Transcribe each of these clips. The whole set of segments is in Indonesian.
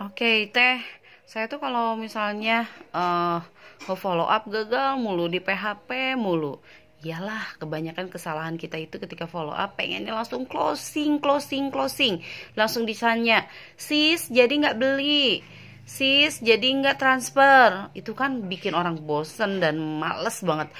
Oke okay, teh, saya tuh kalau misalnya uh, follow up gagal mulu di PHP mulu, iyalah kebanyakan kesalahan kita itu ketika follow up pengennya langsung closing, closing, closing, langsung disanya, sis jadi nggak beli, sis jadi nggak transfer itu kan bikin orang bosen dan males banget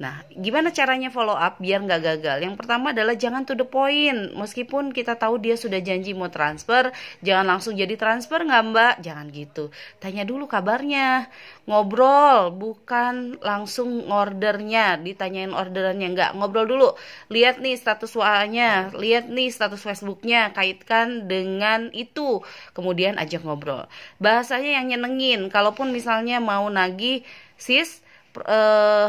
Nah, gimana caranya follow up biar nggak gagal? Yang pertama adalah jangan to the point. Meskipun kita tahu dia sudah janji mau transfer, jangan langsung jadi transfer nggak mbak? Jangan gitu. Tanya dulu kabarnya. Ngobrol, bukan langsung ordernya. Ditanyain orderannya nggak. Ngobrol dulu. Lihat nih status WA-nya, lihat nih status facebooknya, Kaitkan dengan itu. Kemudian ajak ngobrol. Bahasa istilahnya yang nyenengin kalaupun misalnya mau nagih sis eh,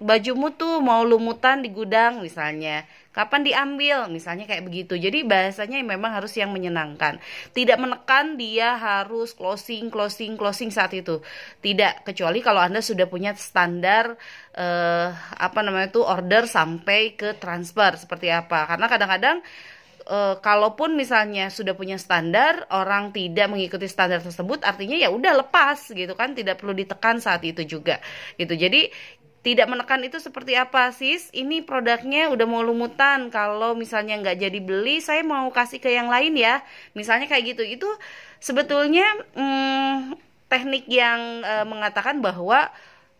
bajumu tuh mau lumutan di gudang misalnya kapan diambil misalnya kayak begitu jadi bahasanya memang harus yang menyenangkan tidak menekan dia harus closing closing closing saat itu tidak kecuali kalau anda sudah punya standar eh, apa namanya tuh order sampai ke transfer seperti apa karena kadang-kadang e, kalaupun misalnya sudah punya standar orang tidak mengikuti standar tersebut artinya ya udah lepas gitu kan tidak perlu ditekan saat itu juga gitu jadi tidak menekan itu seperti apa sis ini produknya udah mau lumutan kalau misalnya nggak jadi beli saya mau kasih ke yang lain ya misalnya kayak gitu itu sebetulnya hmm, teknik yang e, mengatakan bahwa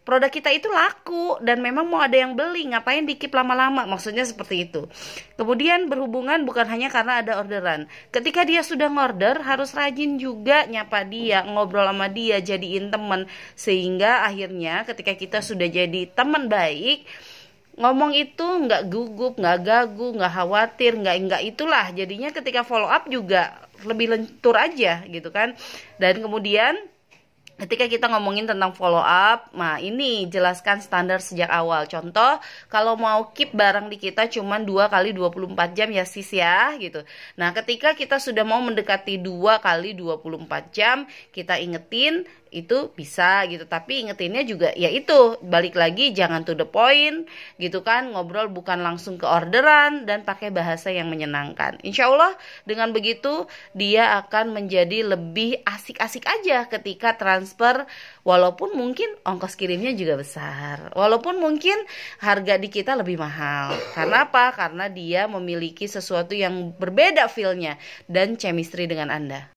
produk kita itu laku dan memang mau ada yang beli ngapain dikip lama-lama maksudnya seperti itu kemudian berhubungan bukan hanya karena ada orderan ketika dia sudah ngorder harus rajin juga nyapa dia ngobrol sama dia jadiin temen sehingga akhirnya ketika kita sudah jadi teman baik ngomong itu nggak gugup nggak gagu nggak khawatir nggak nggak itulah jadinya ketika follow up juga lebih lentur aja gitu kan dan kemudian Ketika kita ngomongin tentang follow up, nah ini jelaskan standar sejak awal. Contoh, kalau mau keep barang di kita cuma 2 kali 24 jam ya sis ya gitu. Nah, ketika kita sudah mau mendekati 2 kali 24 jam, kita ingetin itu bisa gitu. Tapi ingetinnya juga ya itu, balik lagi jangan to the point gitu kan, ngobrol bukan langsung ke orderan dan pakai bahasa yang menyenangkan. Insya Allah dengan begitu dia akan menjadi lebih asik-asik aja ketika trans transfer walaupun mungkin ongkos kirimnya juga besar walaupun mungkin harga di kita lebih mahal karena apa karena dia memiliki sesuatu yang berbeda feelnya dan chemistry dengan anda